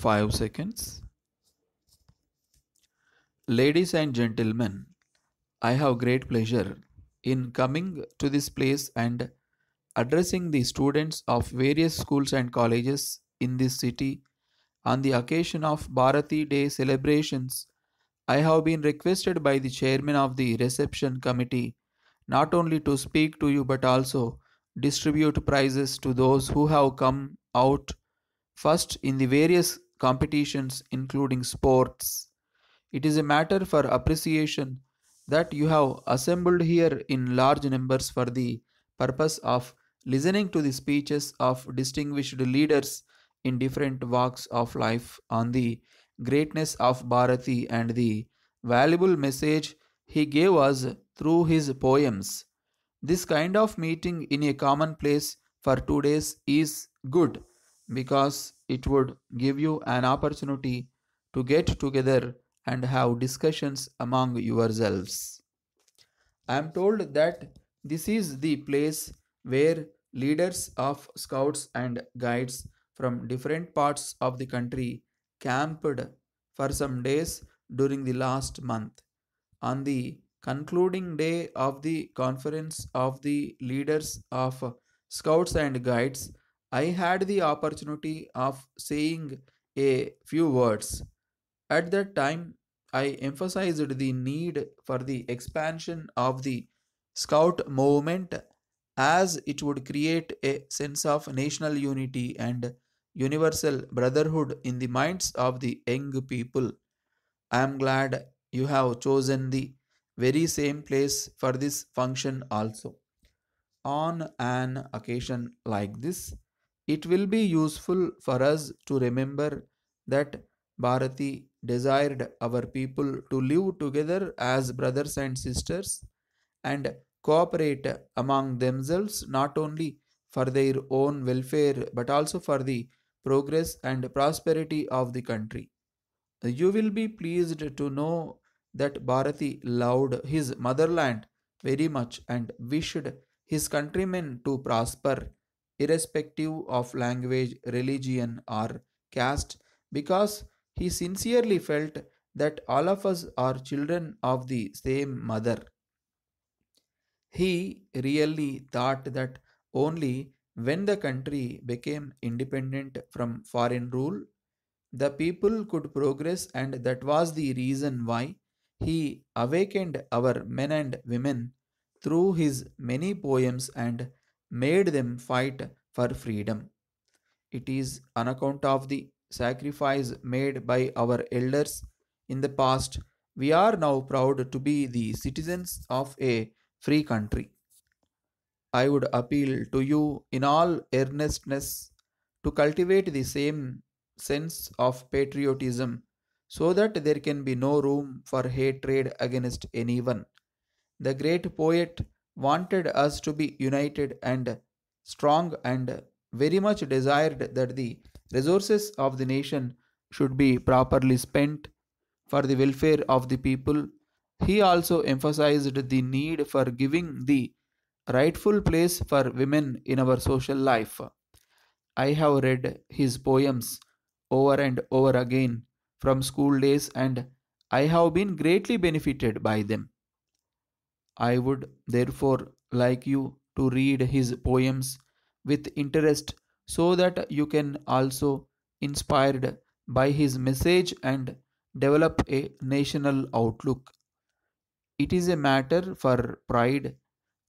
5 seconds. Ladies and gentlemen, I have great pleasure in coming to this place and addressing the students of various schools and colleges in this city on the occasion of Bharati Day celebrations. I have been requested by the chairman of the reception committee not only to speak to you but also distribute prizes to those who have come out first in the various competitions, including sports. It is a matter for appreciation that you have assembled here in large numbers for the purpose of listening to the speeches of distinguished leaders in different walks of life on the greatness of Bharati and the valuable message he gave us through his poems. This kind of meeting in a common place for two days is good because it would give you an opportunity to get together and have discussions among yourselves. I am told that this is the place where leaders of scouts and guides from different parts of the country camped for some days during the last month. On the concluding day of the conference of the leaders of scouts and guides, I had the opportunity of saying a few words. At that time, I emphasized the need for the expansion of the Scout movement as it would create a sense of national unity and universal brotherhood in the minds of the young people. I am glad you have chosen the very same place for this function also. On an occasion like this, it will be useful for us to remember that Bharati desired our people to live together as brothers and sisters and cooperate among themselves not only for their own welfare but also for the progress and prosperity of the country. You will be pleased to know that Bharati loved his motherland very much and wished his countrymen to prosper irrespective of language, religion, or caste, because he sincerely felt that all of us are children of the same mother. He really thought that only when the country became independent from foreign rule, the people could progress, and that was the reason why he awakened our men and women through his many poems and made them fight for freedom. It is on account of the sacrifice made by our elders in the past, we are now proud to be the citizens of a free country. I would appeal to you in all earnestness to cultivate the same sense of patriotism so that there can be no room for hatred against anyone. The great poet wanted us to be united and strong and very much desired that the resources of the nation should be properly spent for the welfare of the people. He also emphasized the need for giving the rightful place for women in our social life. I have read his poems over and over again from school days and I have been greatly benefited by them. I would therefore like you to read his poems with interest so that you can also inspired by his message and develop a national outlook. It is a matter for pride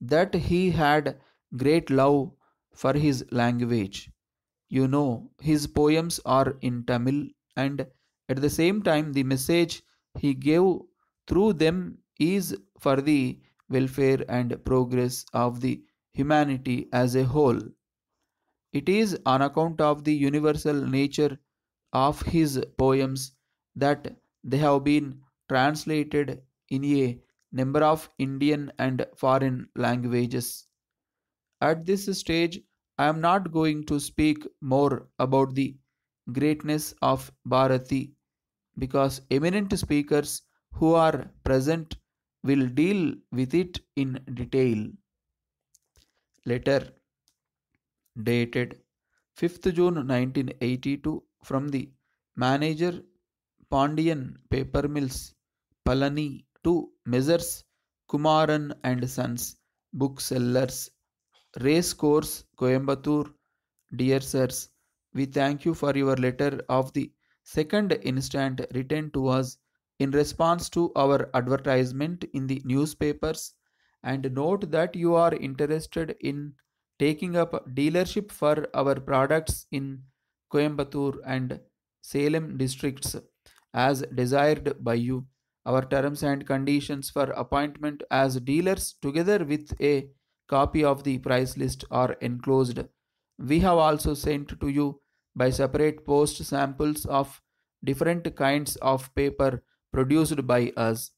that he had great love for his language. You know, his poems are in Tamil, and at the same time, the message he gave through them is for the welfare and progress of the humanity as a whole. It is on account of the universal nature of his poems that they have been translated in a number of Indian and foreign languages. At this stage, I am not going to speak more about the greatness of Bharati because eminent speakers who are present will deal with it in detail. Letter dated 5th June 1982 from the manager Pandian Paper Mills, Palani to Messrs. Kumaran and Sons, booksellers, race course, Coimbatore. Dear sirs, we thank you for your letter of the second instant written to us in response to our advertisement in the newspapers and note that you are interested in taking up dealership for our products in Coimbatore and Salem districts as desired by you. Our terms and conditions for appointment as dealers together with a copy of the price list are enclosed. We have also sent to you by separate post samples of different kinds of paper produced by us.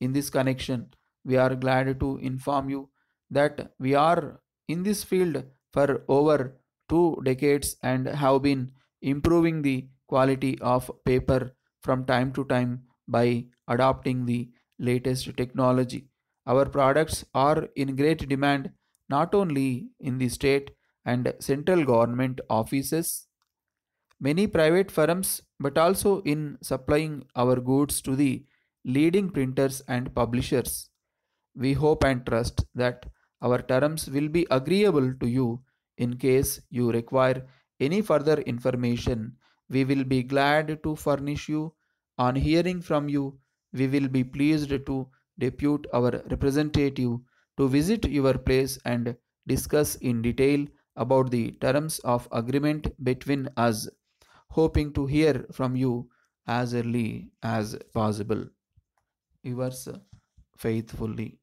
In this connection, we are glad to inform you that we are in this field for over two decades and have been improving the quality of paper from time to time by adopting the latest technology. Our products are in great demand not only in the state and central government offices. Many private firms but also in supplying our goods to the leading printers and publishers. We hope and trust that our terms will be agreeable to you. In case you require any further information, we will be glad to furnish you. On hearing from you, we will be pleased to depute our representative to visit your place and discuss in detail about the terms of agreement between us hoping to hear from you as early as possible. Yours faithfully.